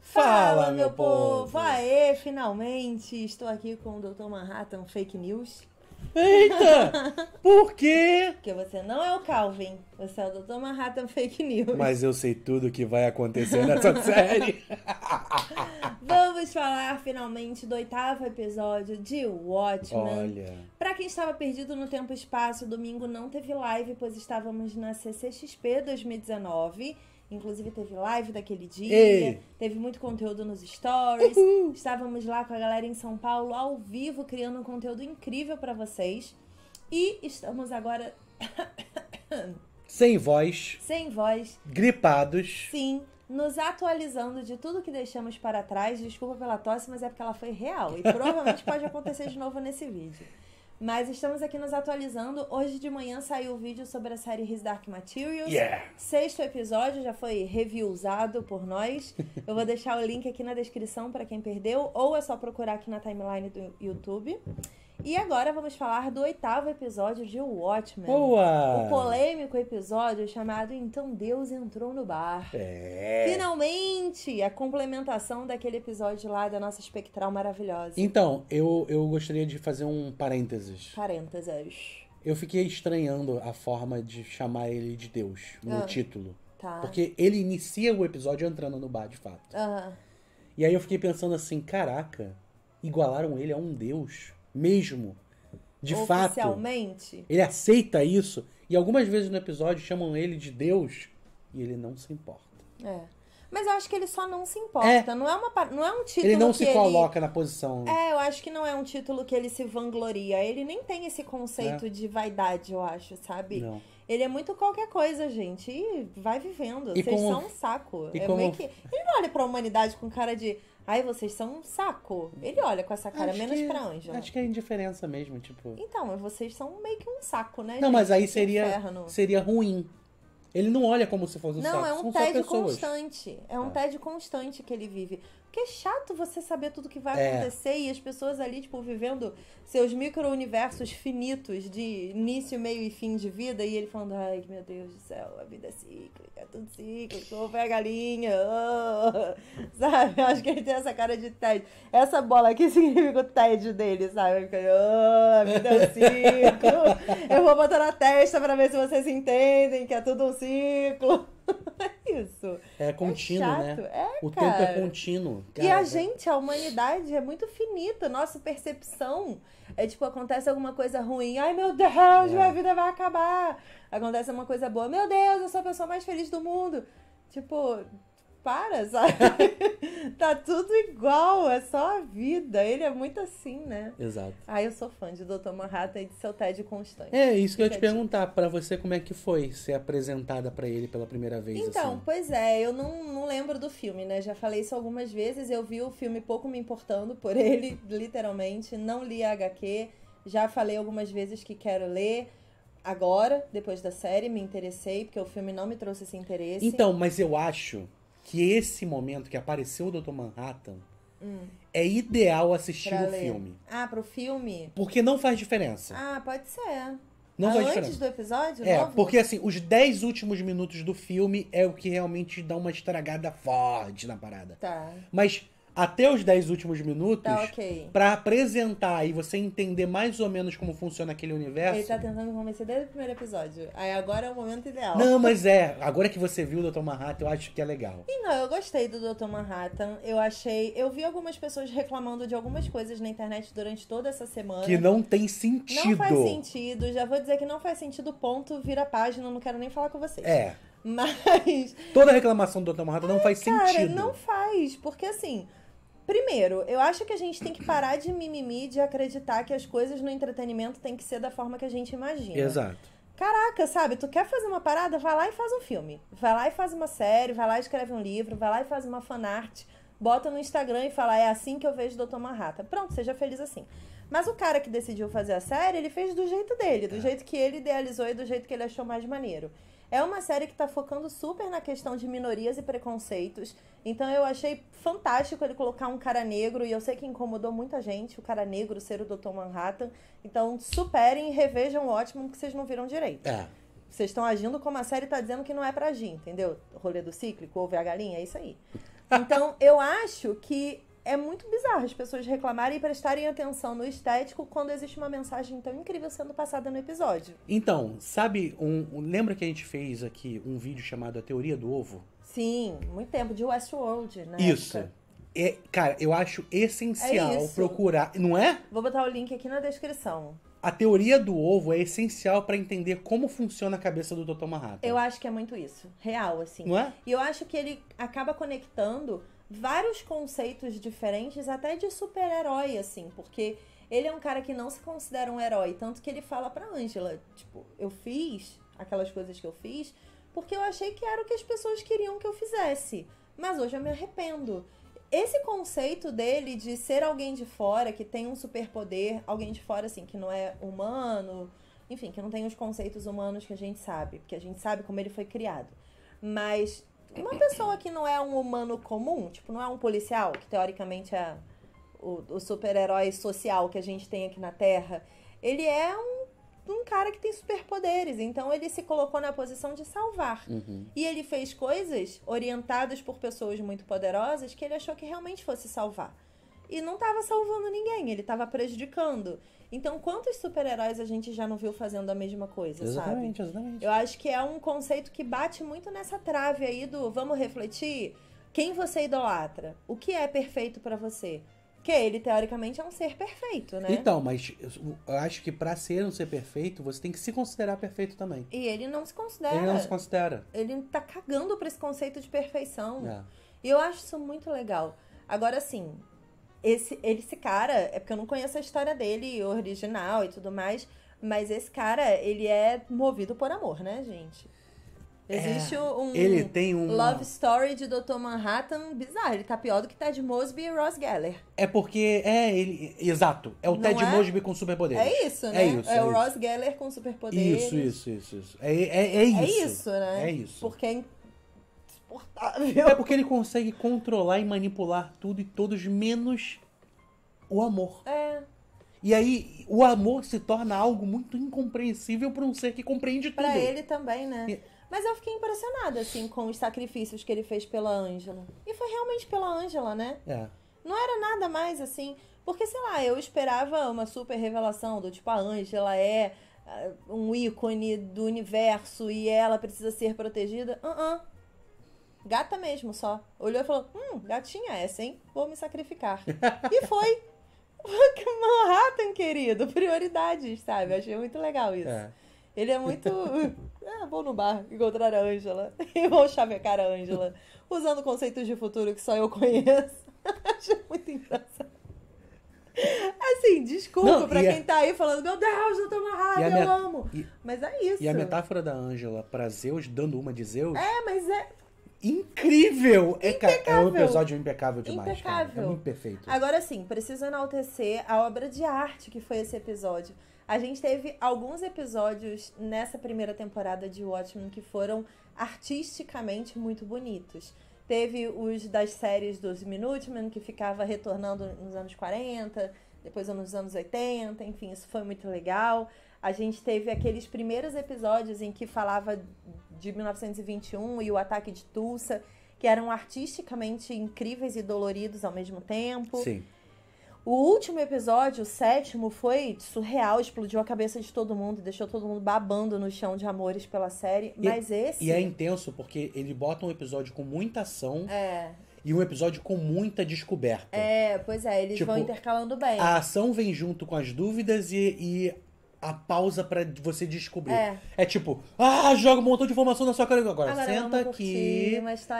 Fala, meu povo! Aê, finalmente! Estou aqui com o Dr. Manhattan Fake News. Eita! Por quê? Porque você não é o Calvin. Você é o Dr. Manhattan Fake News. Mas eu sei tudo o que vai acontecer nessa série. Vamos falar finalmente do oitavo episódio de Watchmen. Olha. Pra quem estava perdido no tempo e espaço, domingo não teve live, pois estávamos na CCXP 2019. Inclusive teve live daquele dia, Ei. teve muito conteúdo nos stories. Estávamos lá com a galera em São Paulo ao vivo criando um conteúdo incrível para vocês. E estamos agora sem voz. Sem voz. Gripados. Sim, nos atualizando de tudo que deixamos para trás. Desculpa pela tosse, mas é porque ela foi real e provavelmente pode acontecer de novo nesse vídeo. Mas estamos aqui nos atualizando. Hoje de manhã saiu o vídeo sobre a série His Dark Materials. Yeah. Sexto episódio já foi reviewzado por nós. Eu vou deixar o link aqui na descrição para quem perdeu, ou é só procurar aqui na timeline do YouTube. E agora vamos falar do oitavo episódio de Watchmen. Boa! O polêmico episódio chamado Então Deus Entrou no Bar. É. Finalmente! A complementação daquele episódio lá da nossa espectral maravilhosa. Então, eu, eu gostaria de fazer um parênteses. Parênteses. Eu fiquei estranhando a forma de chamar ele de Deus no ah, título. Tá. Porque ele inicia o episódio entrando no bar, de fato. Aham. E aí eu fiquei pensando assim, caraca, igualaram ele a um deus? mesmo. De Oficialmente. fato. Ele aceita isso. E algumas vezes no episódio chamam ele de Deus e ele não se importa. É. Mas eu acho que ele só não se importa. É. Não, é uma, não é um título. Ele não se coloca na posição. É, eu acho que não é um título que ele se vangloria. Ele nem tem esse conceito é. de vaidade, eu acho, sabe? Não. Ele é muito qualquer coisa, gente. E vai vivendo. E Vocês como... são um saco. E é como... meio que... Ele não olha pra humanidade com cara de. Ai, vocês são um saco. Ele olha com essa cara acho menos que, pra Ângela. Acho que é indiferença mesmo, tipo. Então, vocês são meio que um saco, né? Não, gente? mas aí seria, seria ruim. Ele não olha como se fosse um não, saco. Não, é um tédio constante. É um é. tédio constante que ele vive. Porque é chato você saber tudo que vai é. acontecer e as pessoas ali, tipo, vivendo seus micro-universos finitos de início, meio e fim de vida. E ele falando, ai, meu Deus do céu, a vida é cíclica, é tudo cíclico, ovo a é galinha. Oh. Sabe? Eu acho que ele tem essa cara de Ted. Essa bola aqui significa o Ted dele, sabe? Fica, oh, a vida é um ciclo. Eu vou botar na testa pra ver se vocês entendem que é tudo um ciclo é isso. É, é contínuo, é chato, né? É, o tempo é contínuo. Cara. E a é. gente, a humanidade, é muito finita. Nossa percepção é tipo, acontece alguma coisa ruim. Ai, meu Deus, é. minha vida vai acabar. Acontece uma coisa boa. Meu Deus, eu sou a pessoa mais feliz do mundo. Tipo, para, sabe? tá tudo igual, é só a vida. Ele é muito assim, né? Exato. Ah, eu sou fã de Dr. Manhattan e de seu Ted Constante. É, isso que, que eu ia te perguntar, para você como é que foi ser apresentada para ele pela primeira vez? Então, assim? pois é, eu não, não lembro do filme, né? Já falei isso algumas vezes, eu vi o filme pouco me importando por ele, literalmente, não li a HQ, já falei algumas vezes que quero ler agora, depois da série, me interessei, porque o filme não me trouxe esse interesse. Então, mas eu acho que esse momento que apareceu o Dr. Manhattan hum. é ideal assistir o filme. Ah, pro filme? Porque não faz diferença. Ah, pode ser. Não ah, faz diferença. Antes do episódio? É, novo? porque assim, os 10 últimos minutos do filme é o que realmente dá uma estragada forte na parada. Tá. Mas até os 10 últimos minutos tá, okay. para apresentar e você entender mais ou menos como funciona aquele universo. Ele tá tentando convencer desde o primeiro episódio. Aí agora é o momento ideal. Não, mas é. Agora que você viu o Dr. Manhattan, eu acho que é legal. E não, eu gostei do Dr. Manhattan. Eu achei. Eu vi algumas pessoas reclamando de algumas coisas na internet durante toda essa semana. Que não tem sentido. Não faz sentido. Já vou dizer que não faz sentido, ponto. Vira página, não quero nem falar com vocês. É. Mas. Toda reclamação do Dr. Manhattan é, não faz cara, sentido. Cara, não faz. Porque assim. Primeiro, eu acho que a gente tem que parar de mimimi de acreditar que as coisas no entretenimento tem que ser da forma que a gente imagina. Exato. Caraca, sabe, tu quer fazer uma parada? Vai lá e faz um filme. Vai lá e faz uma série, vai lá e escreve um livro, vai lá e faz uma fanart, bota no Instagram e fala: "É assim que eu vejo Doutor Manhattan". Pronto, seja feliz assim. Mas o cara que decidiu fazer a série, ele fez do jeito dele, do é. jeito que ele idealizou e do jeito que ele achou mais maneiro. É uma série que está focando super na questão de minorias e preconceitos. Então eu achei fantástico ele colocar um cara negro, e eu sei que incomodou muita gente, o cara negro ser o Dr. Manhattan. Então superem e revejam o ótimo que vocês não viram direito. É. Vocês estão agindo como a série está dizendo que não é pra agir, entendeu? Rolê do cíclico, ouve a galinha, é isso aí. Então, eu acho que é muito bizarro as pessoas reclamarem e prestarem atenção no estético quando existe uma mensagem tão incrível sendo passada no episódio. Então, sabe, um, lembra que a gente fez aqui um vídeo chamado A Teoria do Ovo? Sim, muito tempo, de Westworld, né? Isso. É, cara, eu acho essencial é procurar, não é? Vou botar o link aqui na descrição. A teoria do ovo é essencial para entender como funciona a cabeça do Dr. Manhattan. Eu acho que é muito isso, real assim. Não é? E eu acho que ele acaba conectando vários conceitos diferentes, até de super-herói, assim, porque ele é um cara que não se considera um herói, tanto que ele fala pra Angela, tipo, eu fiz aquelas coisas que eu fiz porque eu achei que era o que as pessoas queriam que eu fizesse, mas hoje eu me arrependo. Esse conceito dele de ser alguém de fora, que tem um superpoder, alguém de fora, assim, que não é humano, enfim, que não tem os conceitos humanos que a gente sabe, porque a gente sabe como ele foi criado. Mas uma pessoa que não é um humano comum, tipo, não é um policial, que teoricamente é o, o super-herói social que a gente tem aqui na Terra, ele é um, um cara que tem superpoderes. Então ele se colocou na posição de salvar. Uhum. E ele fez coisas orientadas por pessoas muito poderosas que ele achou que realmente fosse salvar e não estava salvando ninguém, ele estava prejudicando. Então, quantos super-heróis a gente já não viu fazendo a mesma coisa, exatamente, sabe? Exatamente. Eu acho que é um conceito que bate muito nessa trave aí do vamos refletir quem você idolatra, o que é perfeito para você. Que ele teoricamente é um ser perfeito, né? Então, mas eu acho que para ser um ser perfeito, você tem que se considerar perfeito também. E ele não se considera. Ele não se considera. Ele tá cagando para esse conceito de perfeição. É. E eu acho isso muito legal. Agora, assim, esse, esse cara, é porque eu não conheço a história dele original e tudo mais, mas esse cara, ele é movido por amor, né, gente? É, Existe é, um ele tem um love story de Dr. Manhattan bizarro. Ele tá pior do que Ted Mosby e Ross Geller. É porque é ele, exato. É o não Ted é? Mosby com superpoderes. É isso, é né? É, isso, é, é o isso. Ross Geller com superpoderes. Isso, isso, isso, isso. É, é, é isso. É isso, né? É isso. Porque insuportável. É porque ele consegue controlar e manipular tudo e todos, menos o amor. É. E aí o amor se torna algo muito incompreensível para um ser que compreende tudo. Para ele também, né? E... Mas eu fiquei impressionada, assim, com os sacrifícios que ele fez pela Ângela. E foi realmente pela Ângela, né? É. Não era nada mais assim. Porque, sei lá, eu esperava uma super revelação do tipo, a Ângela é ah, um ícone do universo e ela precisa ser protegida. Uh, -uh. Gata mesmo só. Olhou e falou: Hum, gatinha essa, hein? Vou me sacrificar. e foi. Manhattan, querido. Prioridades, sabe? Achei muito legal isso. É. Ele é muito. ah, vou no bar encontrar a Ângela. E vou chavecar a Ângela. Usando conceitos de futuro que só eu conheço. Achei muito engraçado. Assim, desculpa Não, pra quem a... tá aí falando, meu Deus, eu tô amarrado, eu met... amo. E... Mas é isso. E a metáfora da Ângela pra Zeus, dando uma de Zeus. É, mas é incrível. Impecável. É, é um episódio impecável demais. Impecável. Cara. É muito perfeito. Agora sim, preciso enaltecer a obra de arte que foi esse episódio. A gente teve alguns episódios nessa primeira temporada de Watchmen que foram artisticamente muito bonitos. Teve os das séries dos Minutemen, que ficava retornando nos anos 40, depois nos anos 80, enfim, isso foi muito legal a gente teve aqueles primeiros episódios em que falava de 1921 e o ataque de Tulsa, que eram artisticamente incríveis e doloridos ao mesmo tempo. Sim. O último episódio, o sétimo, foi surreal, explodiu a cabeça de todo mundo, deixou todo mundo babando no chão de amores pela série. E, é- mas esse. E é intenso, porque ele bota um episódio com muita ação. É. E um episódio com muita descoberta. É, pois é, eles tipo, vão intercalando bem. A ação vem junto com as dúvidas e, e a pausa para você descobrir. É. é. tipo, ah, joga um montão de informação na sua cara agora. agora senta aqui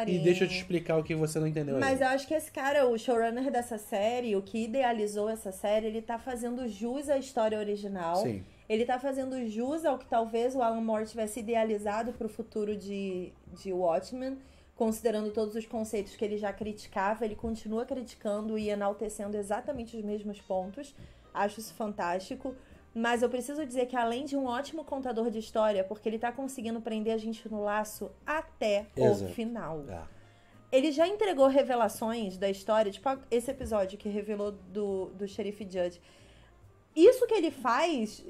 e deixa eu te explicar o que você não entendeu. Mas ainda. eu acho que esse cara, o showrunner dessa série, o que idealizou essa série, ele tá fazendo jus à história original. Sim. Ele tá fazendo jus ao que talvez o Alan Moore tivesse idealizado pro futuro de, de Watchmen, considerando todos os conceitos que ele já criticava, ele continua criticando e enaltecendo exatamente os mesmos pontos. Acho isso fantástico. Mas eu preciso dizer que, além de um ótimo contador de história, porque ele está conseguindo prender a gente no laço até Exato. o final. É ele já entregou revelações da história, tipo esse episódio que revelou do, do xerife Judge. Isso que ele faz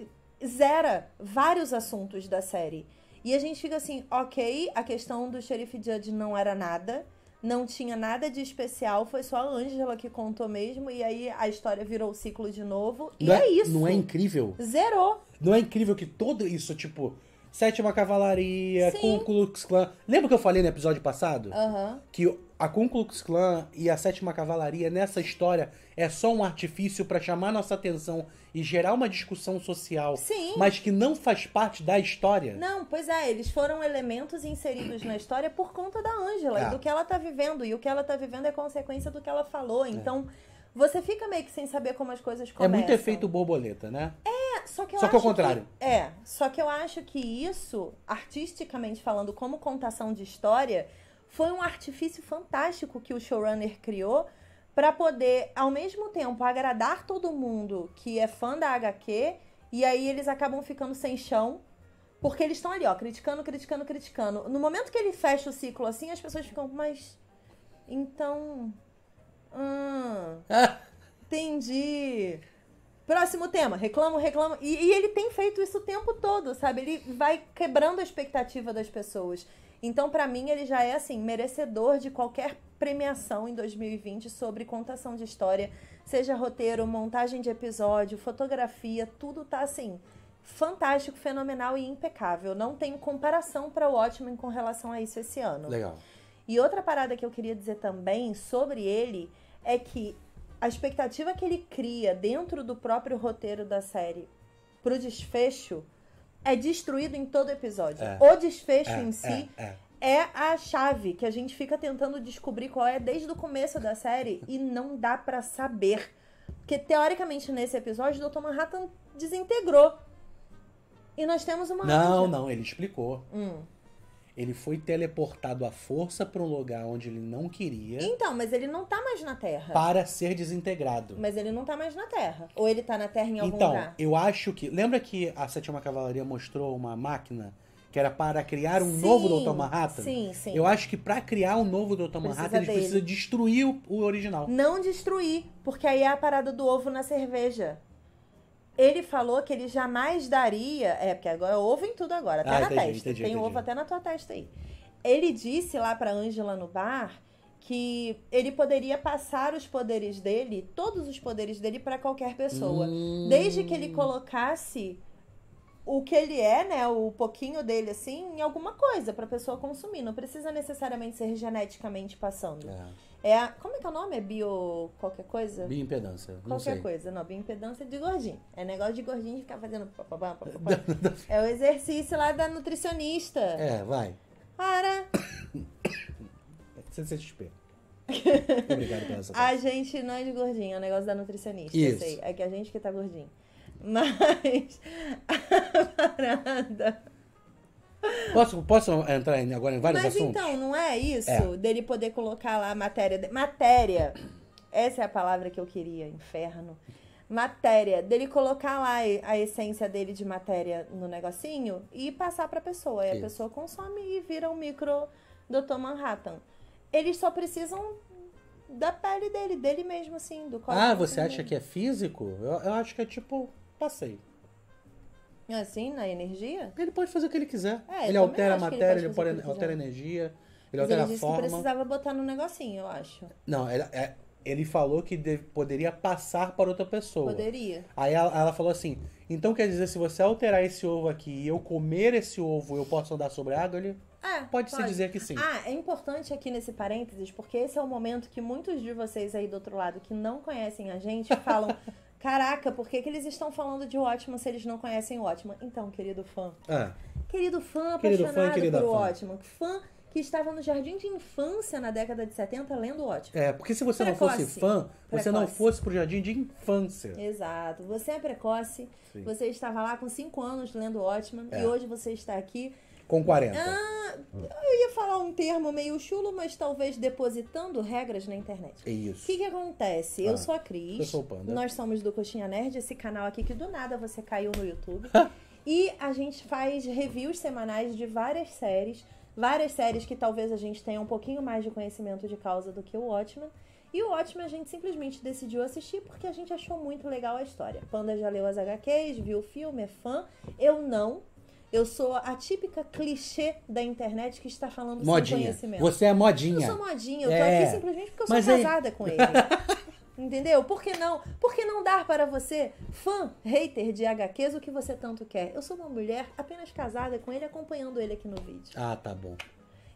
zera vários assuntos da série. E a gente fica assim, ok, a questão do xerife Judge não era nada não tinha nada de especial, foi só a Ângela que contou mesmo, e aí a história virou o ciclo de novo. Não e é, é, isso. Não é incrível? Zerou. Não é incrível que todo isso, tipo, Sétima Cavalaria, Sim. Ku Klux Klan. Lembra que eu falei no episódio passado? Uhum. Que a Ku Klux Klan e a Sétima Cavalaria nessa história é só um artifício para chamar nossa atenção e gerar uma discussão social, Sim. mas que não faz parte da história. Não, pois é, eles foram elementos inseridos na história por conta da Angela é. e do que ela tá vivendo, e o que ela tá vivendo é consequência do que ela falou. É. Então, é. você fica meio que sem saber como as coisas começam. É muito efeito borboleta, né? É só que eu só acho que é contrário. Que, é, só que eu acho que isso, artisticamente falando, como contação de história, foi um artifício fantástico que o showrunner criou para poder, ao mesmo tempo, agradar todo mundo que é fã da HQ, e aí eles acabam ficando sem chão, porque eles estão ali, ó, criticando, criticando, criticando. No momento que ele fecha o ciclo assim, as pessoas ficam, mas. Então. Hum, entendi. Próximo tema, reclamo, reclamo. E, e, ele tem feito isso o tempo todo, sabe? Ele vai quebrando a expectativa das pessoas. Então, para mim, ele já é assim, merecedor de qualquer premiação em 2020 sobre contação de história, seja roteiro, montagem de episódio, fotografia, tudo tá assim fantástico, fenomenal e impecável. Não tem comparação para o ótimo com relação a isso esse ano. Legal. E outra parada que eu queria dizer também sobre ele é que a expectativa que ele cria dentro do próprio roteiro da série pro desfecho é destruído em todo episódio. É. O desfecho é. em si é. é, é a chave que a gente fica tentando descobrir qual é desde o começo da série e não dá para saber. Porque, teoricamente, nesse episódio, o Dr. Manhattan desintegrou. E nós temos uma. Não, não, ele explicou. Hum. Ele foi teleportado à força para um lugar onde ele não queria. Então, mas ele não tá mais na Terra. Para ser desintegrado. Mas ele não tá mais na Terra. Ou ele tá na Terra em algum então, lugar. Então, eu acho que. Lembra que a Sétima Cavalaria mostrou uma máquina que era para criar um sim, novo Dr. Manhattan. Sim, sim. Eu acho que para criar um novo Dr. Manhattan, eles precisam destruir o, o, original. Não destruir, porque aí é a parada do ovo na cerveja. Ele falou que ele jamais daria. É, porque agora ovo em tudo agora, até ah, na entendi, testa. Entendi, Tem ovo até na tua testa aí. Ele disse lá pra Angela no bar que ele poderia passar os poderes dele, todos os poderes dele, para qualquer pessoa. Hum. Desde que ele colocasse o que ele é, né, o pouquinho dele assim, em alguma coisa para pessoa consumir, não precisa necessariamente ser geneticamente passando. É. é a, como é que é o nome? É bio qualquer coisa? Bioimpedância. Qualquer sei. coisa, não, bioimpedância de gordinho. É negócio de gordinho ficar fazendo papapá, papapá. é o exercício lá da nutricionista. É, vai. Para. CCXP. Obrigado pela A gente não é de gordinho, é o negócio da nutricionista, Isso. eu sei. É que a gente que tá gordinho. Mas a parada. Posso, posso entrar agora em vários Mas, assuntos? Mas então, não é isso? É. Dele poder colocar lá a matéria. De... Matéria. Essa é a palavra que eu queria, inferno. Matéria. Dele colocar lá a essência dele de matéria no negocinho e passar pra pessoa. E a pessoa consome e vira um micro Dr. Manhattan. Eles só precisam da pele dele, dele mesmo, assim, do corpo. Ah, você acha que é físico? Eu, eu acho que é tipo Passei. Assim, na energia? Ele pode fazer o que ele quiser. É, ele altera a matéria, ele pode, ele pode altera a energia, ele Mas altera ele a forma. Ele precisava botar no negocinho, eu acho. Não, ele, é, ele falou que deve, poderia passar para outra pessoa. Poderia. Aí ela, ela, falou assim: então quer dizer, se você alterar esse ovo aqui e eu comer esse ovo, eu posso andar sobre água? Ele, é, pode, pode se dizer que sim. Ah, é importante aqui nesse parênteses, porque esse é o momento que muitos de vocês aí do outro lado que não conhecem a gente falam. Caraca, por que, que eles estão falando de Watchman se eles não conhecem o Então, querido fã. É. Querido fã apaixonado querido fã, por Fã que estava no jardim de infância na década de 70 lendo Watchmen. É, porque se você precoce. não fosse fã, precoce. você não fosse pro jardim de infância. Exato. Você é precoce, Sim. você estava lá com 5 anos lendo Watchmen é. e hoje você está aqui com 40. Ah, eu ia falar um termo meio chulo, mas talvez depositando regras na internet. É isso. O que, que acontece? Ah, eu sou a Cris. Eu sou o Panda. Nós somos do Coxinha Nerd, esse canal aqui que do nada você caiu no YouTube. e a gente faz reviews semanais de várias séries. Várias séries que talvez a gente tenha um pouquinho mais de conhecimento de causa do que o Watchmen. E o Watchmen a gente simplesmente decidiu assistir porque a gente achou muito legal a história. Panda já leu as HQs, viu o filme, é fã. Eu não, eu sou a típica clichê da internet que está falando modinha. sem conhecimento. Você é modinha. Eu sou modinha, eu tô aqui é. simplesmente porque eu Mas sou casada com ele. Entendeu? Por que não? Por que não dar para você, fã, hater de HQs, o que você tanto quer? Eu sou uma mulher apenas casada com ele, acompanhando ele aqui no vídeo. Ah, tá bom.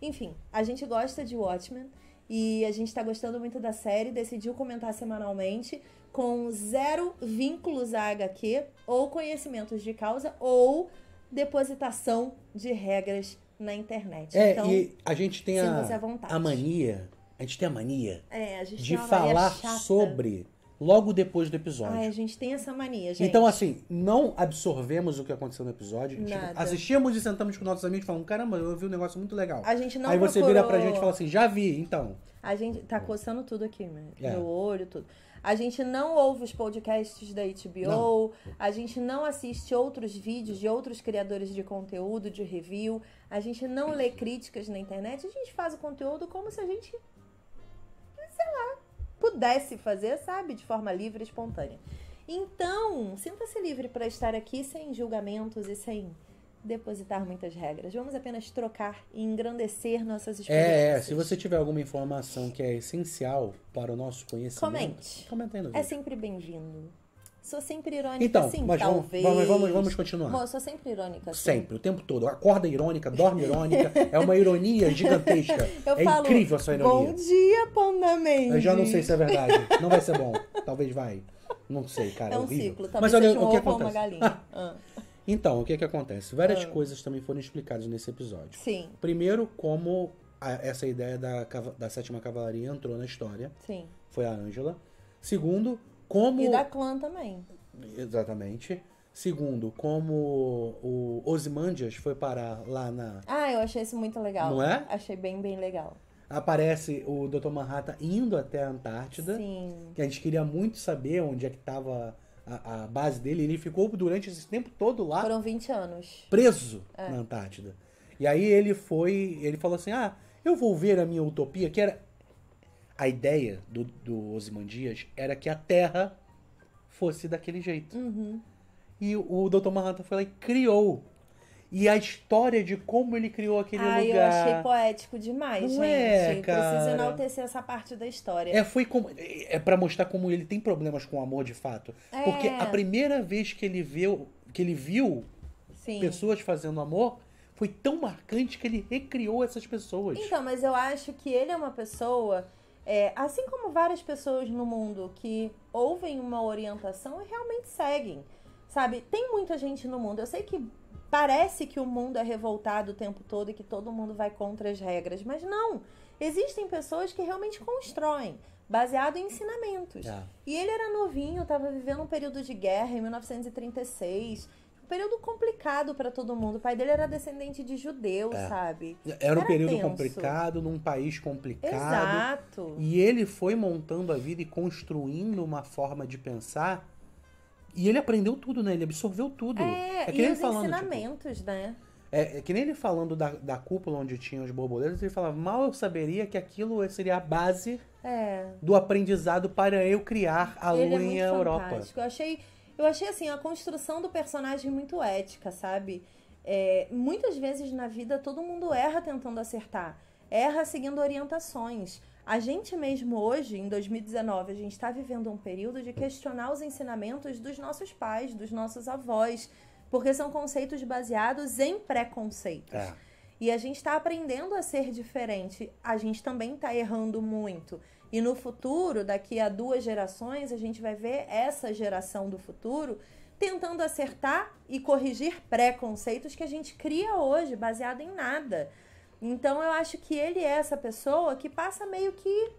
Enfim, a gente gosta de Watchmen e a gente está gostando muito da série, decidiu comentar semanalmente com zero vínculos a HQ ou conhecimentos de causa ou depositação de regras na internet. É, então, e a gente tem a, é a mania, a gente tem a mania é, a de falar sobre logo depois do episódio. Ai, a gente tem essa mania, gente. Então, assim, não absorvemos o que aconteceu no episódio. Nada. Assistimos e sentamos com nossos amigos e falamos, caramba, eu vi um negócio muito legal. A gente não Aí procurou... você vira pra gente e fala assim, já vi, então. A gente tá coçando tudo aqui, meu, né? é. meu olho, tudo. A gente não ouve os podcasts da HBO, não. a gente não assiste outros vídeos de outros criadores de conteúdo, de review, a gente não lê críticas na internet, a gente faz o conteúdo como se a gente, sei lá, pudesse fazer, sabe? De forma livre e espontânea. Então, sinta-se livre para estar aqui sem julgamentos e sem depositar muitas regras. Vamos apenas trocar e engrandecer nossas experiências. É, é. se você tiver alguma informação que é essencial para o nosso conhecimento, comente. Comenta aí no é vídeo. É sempre bem-vindo. Sou sempre irônica, então, sim, mas talvez. Vamos, vamos, vamos continuar. Bom, sou sempre irônica, sim. Sempre, o tempo todo. Acorda irônica, dorme irônica. é uma ironia gigantesca. Eu é falo, incrível a sua ironia. Bom dia, Pandamente. Eu já não sei se é verdade. Não vai ser bom. Talvez vai. Não sei, cara. É, é um horrível. ciclo. Talvez mas olha, um o que acontece. uma galinha. Então, o que é que acontece? Várias ah. coisas também foram explicadas nesse episódio. Sim. Primeiro, como a, essa ideia da, da sétima cavalaria entrou na história. Sim. Foi a Ângela. Segundo, como. E da clã também. Exatamente. Segundo, como o Osimandias foi parar lá na. Ah, eu achei isso muito legal. Não é? Achei bem, bem legal. Aparece o Dr. Manhattan indo até a Antártida. Sim. Que a gente queria muito saber onde é que estava a, a, base dele, ele ficou durante esse tempo todo lá. Foram 20 anos. Preso é. na Antártida. E aí ele foi, ele falou assim: "Ah, eu vou ver a minha utopia", que era a ideia do, do Osimandias era que a Terra fosse daquele jeito. Uhum. E o Dr. Manhattan foi lá e criou e a história de como ele criou aquele ah, lugar. Ah, eu achei poético demais, Não gente. É, cara. Preciso enaltecer essa parte da história. É, foi como é, é para mostrar como ele tem problemas com o amor de fato, é. porque a primeira vez que ele viu que ele viu Sim. pessoas fazendo amor, foi tão marcante que ele recriou essas pessoas. Então, mas eu acho que ele é uma pessoa, é, assim como várias pessoas no mundo que ouvem uma orientação e realmente seguem. Sabe, tem muita gente no mundo. Eu sei que Parece que o mundo é revoltado o tempo todo e que todo mundo vai contra as regras, mas não. Existem pessoas que realmente constroem, baseado em ensinamentos. É. E ele era novinho, estava vivendo um período de guerra em 1936. Um período complicado para todo mundo. O pai dele era descendente de judeu, é. sabe? Era um período tenso. complicado, num país complicado. Exato. E ele foi montando a vida e construindo uma forma de pensar e ele aprendeu tudo, né? Ele absorveu tudo. É, é que e nem os falando, tipo, ensinamentos, tipo, né? É, é, que nem ele falando da, da cúpula onde tinha os borboletas, ele falava, mal eu saberia que aquilo seria a base é. do aprendizado para eu criar a ele é lua é em Europa. Fantástico. Eu achei, eu achei assim, a construção do personagem muito ética, sabe? É, muitas vezes na vida todo mundo erra tentando acertar, erra seguindo orientações. A gente mesmo hoje, em 2019, a gente está vivendo um período de questionar os ensinamentos dos nossos pais, dos nossos avós, porque são conceitos baseados em preconceitos. É. E a gente está aprendendo a ser diferente. A gente também está errando muito. E no futuro, daqui a duas gerações, a gente vai ver essa geração do futuro tentando acertar e corrigir preconceitos que a gente cria hoje, baseado em nada. Então eu acho que ele é essa pessoa que passa meio que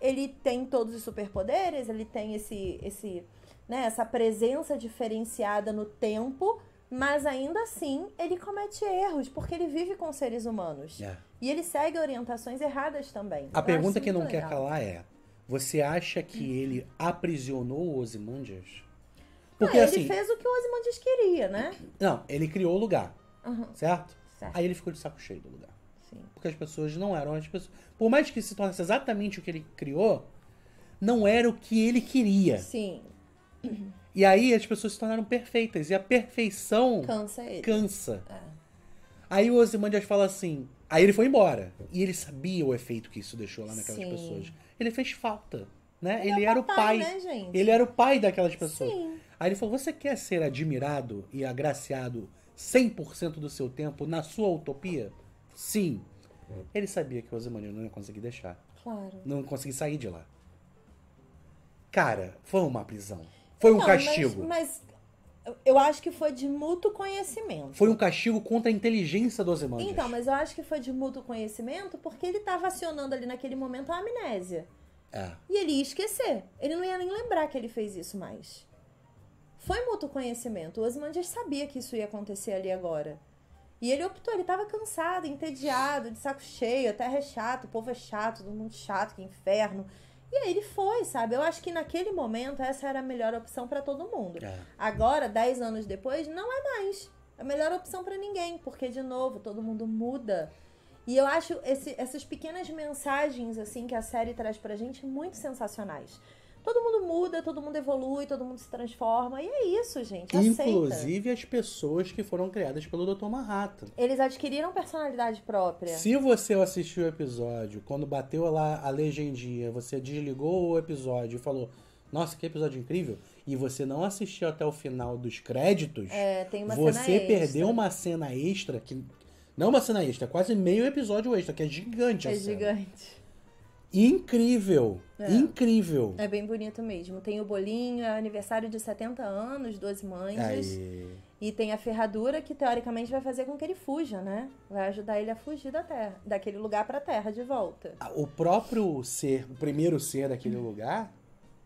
ele tem todos os superpoderes, ele tem esse esse, né, essa presença diferenciada no tempo, mas ainda assim ele comete erros porque ele vive com seres humanos. É. E ele segue orientações erradas também. A então, pergunta que não legal. quer calar é: você acha que uhum. ele aprisionou Osimandias? Porque ele assim, fez o que o Osimandias queria, né? Não, ele criou o lugar, uhum. certo? certo? Aí ele ficou de saco cheio do lugar. Sim. Porque as pessoas não eram as pessoas. Por mais que se tornasse exatamente o que ele criou, não era o que ele queria. Sim. E aí as pessoas se tornaram perfeitas. E a perfeição. Cansa ele. Cansa. É. Aí o Ozymandias fala assim. Aí ele foi embora. E ele sabia o efeito que isso deixou lá naquelas Sim. pessoas. Ele fez falta. Né? Ele, é ele era papai, o pai. Né, ele era o pai daquelas pessoas. Sim. Aí ele falou: Você quer ser admirado e agraciado 100% do seu tempo na sua utopia? Sim. É. Ele sabia que o Ozymandias não ia conseguir deixar. Claro. Não conseguir sair de lá. Cara, foi uma prisão. Foi um castigo. Mas, mas, eu acho que foi de mútuo conhecimento. Foi um castigo contra a inteligência do Ozymandias. Então, mas eu acho que foi de mútuo conhecimento porque ele estava acionando ali naquele momento a amnésia. É. E ele ia esquecer. Ele não ia nem lembrar que ele fez isso mais. Foi mútuo conhecimento. O Ozymandias sabia que isso ia acontecer ali agora. E ele optou, ele tava cansado, entediado, de saco cheio, a terra é chata, o povo é chato, todo mundo chato, que inferno. E aí ele foi, sabe? Eu acho que naquele momento essa era a melhor opção para todo mundo. É. Agora, dez anos depois, não é mais a melhor opção para ninguém, porque de novo, todo mundo muda. E eu acho esse, essas pequenas mensagens assim que a série traz pra gente muito sensacionais todo mundo muda, todo mundo evolui, todo mundo se transforma. E é isso, gente. Inclusive aceita. as pessoas que foram criadas pelo Dr. Manhattan. Eles adquiriram personalidade própria. Se você assistiu o episódio, quando bateu lá a legendinha, você desligou o episódio e falou. Nossa, que episódio incrível! E você não assistiu até o final dos créditos. É, tem uma você cena perdeu uma cena extra que não uma cena extra, é quase meio episódio extra, que é gigante. É gigante. Incrível! É. Incrível! É bem bonito mesmo. Tem o bolinho, é aniversário de 70 anos, 12 manjas. E tem a ferradura que teoricamente vai fazer com que ele fuja, né? Vai ajudar ele a fugir da terra, daquele lugar para a terra de volta. Ah, o próprio ser, o primeiro ser daquele hum. lugar,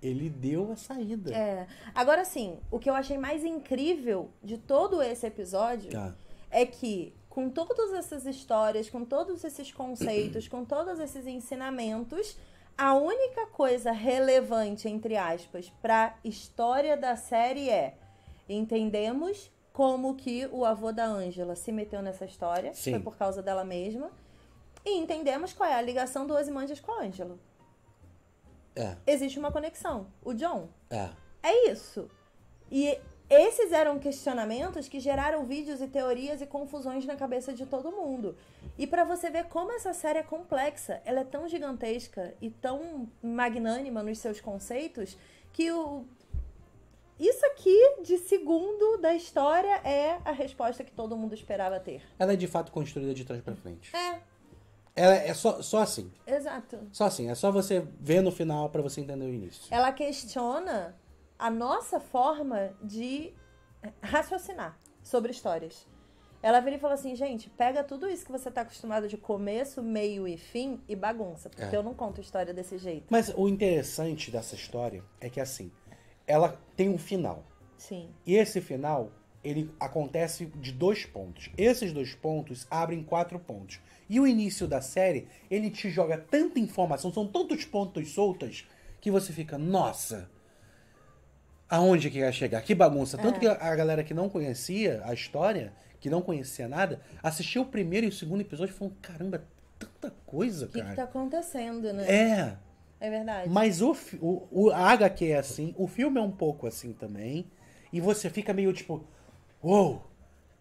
ele deu a saída. É. Agora sim, o que eu achei mais incrível de todo esse episódio tá. é que com todas essas histórias, com todos esses conceitos, com todos esses ensinamentos, a única coisa relevante, entre aspas, para a história da série é entendemos como que o avô da Ângela se meteu nessa história, Sim. foi por causa dela mesma, e entendemos qual é a ligação do Ozymandias com a Ângela. É. Existe uma conexão. O John. É. É isso. E esses eram questionamentos que geraram vídeos e teorias e confusões na cabeça de todo mundo. E para você ver como essa série é complexa, ela é tão gigantesca e tão magnânima nos seus conceitos que o isso aqui de segundo da história é a resposta que todo mundo esperava ter. Ela é de fato construída de trás para frente. É. Ela é só, só assim. Exato. Só assim, é só você ver no final para você entender o início. Ela questiona a nossa forma de raciocinar sobre histórias. Ela vira e fala assim, gente, pega tudo isso que você está acostumado de começo, meio e fim e bagunça, porque é. eu não conto história desse jeito. Mas o interessante dessa história é que assim, ela tem um final. Sim. E esse final, ele acontece de dois pontos. Esses dois pontos abrem quatro pontos. E o início da série, ele te joga tanta informação, são tantos pontos soltos, que você fica, nossa, aonde que ia chegar, que bagunça. Tanto é. que a galera que não conhecia a história, que não conhecia nada, assistiu o primeiro e o segundo episódio e falou: caramba, tanta coisa, que cara. O que tá acontecendo, né? É. É verdade. Mas o, o, o a HQ é assim, o filme é um pouco assim também. E você fica meio tipo, uou, wow,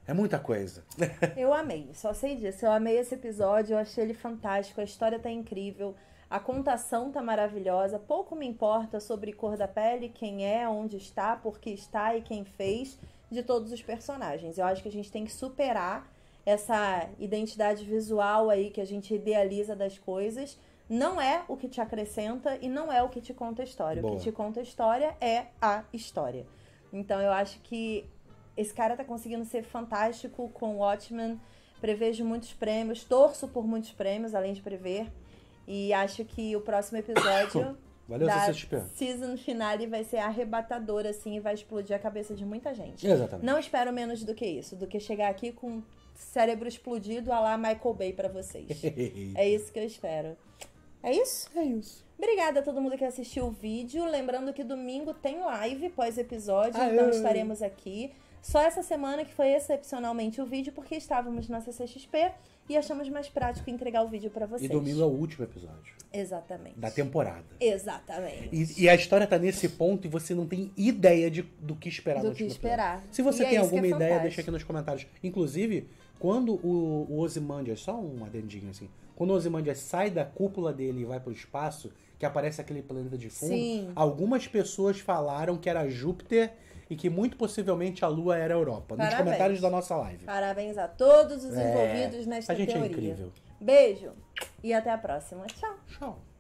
é muita coisa. Eu amei, só sei disso. Eu amei esse episódio, eu achei ele fantástico, a história tá incrível. A contação tá maravilhosa. Pouco me importa sobre cor da pele, quem é, onde está, por que está e quem fez de todos os personagens. Eu acho que a gente tem que superar essa identidade visual aí que a gente idealiza das coisas. Não é o que te acrescenta e não é o que te conta a história. Boa. O que te conta a história é a história. Então eu acho que esse cara tá conseguindo ser fantástico com o Watchmen. Prevejo muitos prêmios, torço por muitos prêmios, além de prever. E acho que o próximo episódio Valeu, da CCXP. season finale vai ser arrebatador, assim, e vai explodir a cabeça de muita gente. Exatamente. Não espero menos do que isso, do que chegar aqui com cérebro explodido a lá Michael Bay para vocês. é isso que eu espero. É isso? É isso. Obrigada a todo mundo que assistiu o vídeo. Lembrando que domingo tem live pós-episódio, então estaremos aqui. Só essa semana que foi excepcionalmente o vídeo, porque estávamos na CCXP e achamos mais prático entregar o vídeo para vocês. E domingo é o último episódio. Exatamente. Da temporada. Exatamente. E, e a história tá nesse ponto e você não tem ideia de, do que esperar do no que esperar. Episódio. Se você e é tem é alguma é ideia, deixa aqui nos comentários. Inclusive, quando o, o Ozymandias, é só um adendinho assim, quando o Ozymandias sai da cúpula dele e vai pro espaço, que aparece aquele planeta de fundo, Sim. algumas pessoas falaram que era Júpiter e que muito possivelmente a Lua era a Europa. Parabéns. Nos comentários da nossa live. Parabéns a todos os é, envolvidos é, nesta teoria. A gente é teoria. é incrível. Beijo e até a próxima. Tchau. Tchau.